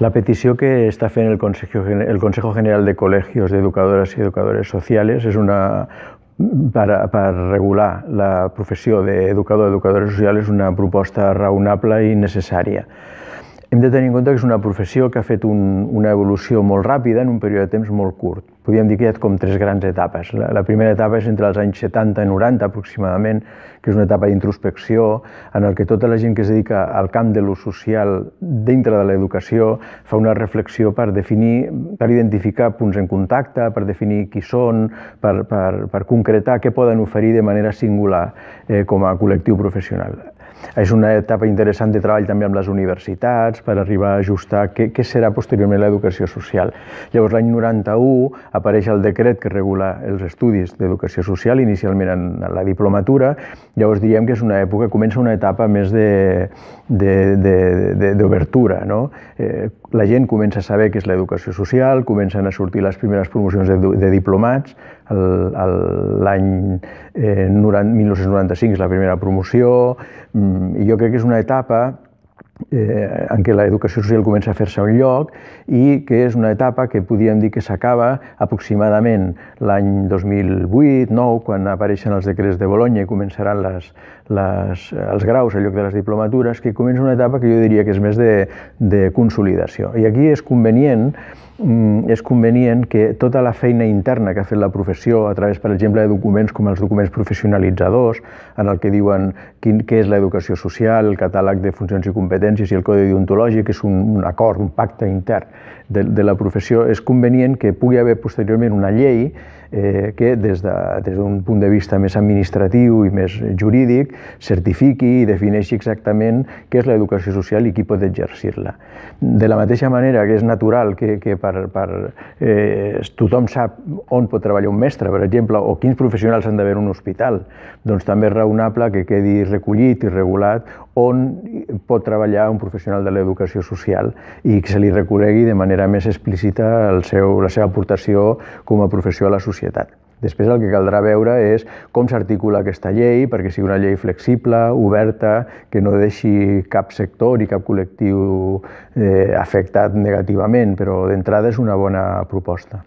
La petición que está fe el Consejo, el Consejo General de Colegios de Educadoras y Educadores Sociales es una, para regular la profesión de y educadores sociales es una propuesta raonable y necesaria. hem de tenir en compte que és una professió que ha fet un, una evolució molt ràpida en un període de temps molt curt. Podríem dir que hi ha com tres grans etapes. La, la primera etapa és entre els anys 70 i 90 aproximadament, que és una etapa d'introspecció, en el que tota la gent que es dedica al camp de l'ús social dintre de l'educació fa una reflexió per definir, per identificar punts en contacte, per definir qui són, per, per, per concretar què poden oferir de manera singular eh, com a col·lectiu professional és una etapa interessant de treball també amb les universitats per arribar a ajustar què, què serà posteriorment l'educació social. Llavors l'any 91 apareix el decret que regula els estudis d'educació social, inicialment en la diplomatura, llavors diríem que és una època, comença una etapa més d'obertura, no? Eh, la gent comença a saber què és l'educació social, comencen a sortir les primeres promocions de, de diplomats, l'any eh, 1995 és la primera promoció, mm, Mm, jo crec que és una etapa eh, en què l'educació social comença a fer-se un lloc i que és una etapa que podríem dir que s'acaba aproximadament l'any 2008-2009, quan apareixen els decrets de Bologna i començaran les, les, els graus en lloc de les diplomatures, que comença una etapa que jo diria que és més de, de consolidació. I aquí és convenient mm, és convenient que tota la feina interna que ha fet la professió a través, per exemple, de documents com els documents professionalitzadors, en el que diuen quin, què és l'educació social, el catàleg de funcions i competències, competències i el codi deontològic és un, un acord, un pacte intern de, de la professió, és convenient que pugui haver posteriorment una llei eh, que des d'un de, des punt de vista més administratiu i més jurídic certifiqui i defineixi exactament què és l'educació social i qui pot exercir-la. De la mateixa manera que és natural que, que per, per, eh, tothom sap on pot treballar un mestre, per exemple, o quins professionals han d'haver un hospital, doncs també és raonable que quedi recollit i regulat on pot treballar allà un professional de l'educació social i que se li reconegui de manera més explícita el seu, la seva aportació com a professió a la societat. Després el que caldrà veure és com s'articula aquesta llei perquè sigui una llei flexible, oberta, que no deixi cap sector ni cap col·lectiu eh, afectat negativament, però d'entrada és una bona proposta.